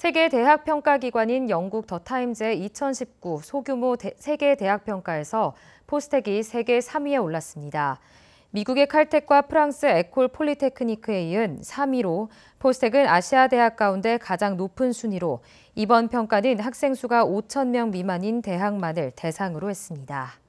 세계 대학 평가 기관인 영국 더 타임즈의 2019 소규모 대, 세계 대학 평가에서 포스텍이 세계 3위에 올랐습니다. 미국의 칼텍과 프랑스 에콜 폴리테크니크에 이은 3위로 포스텍은 아시아 대학 가운데 가장 높은 순위로 이번 평가는 학생 수가 5천 명 미만인 대학만을 대상으로 했습니다.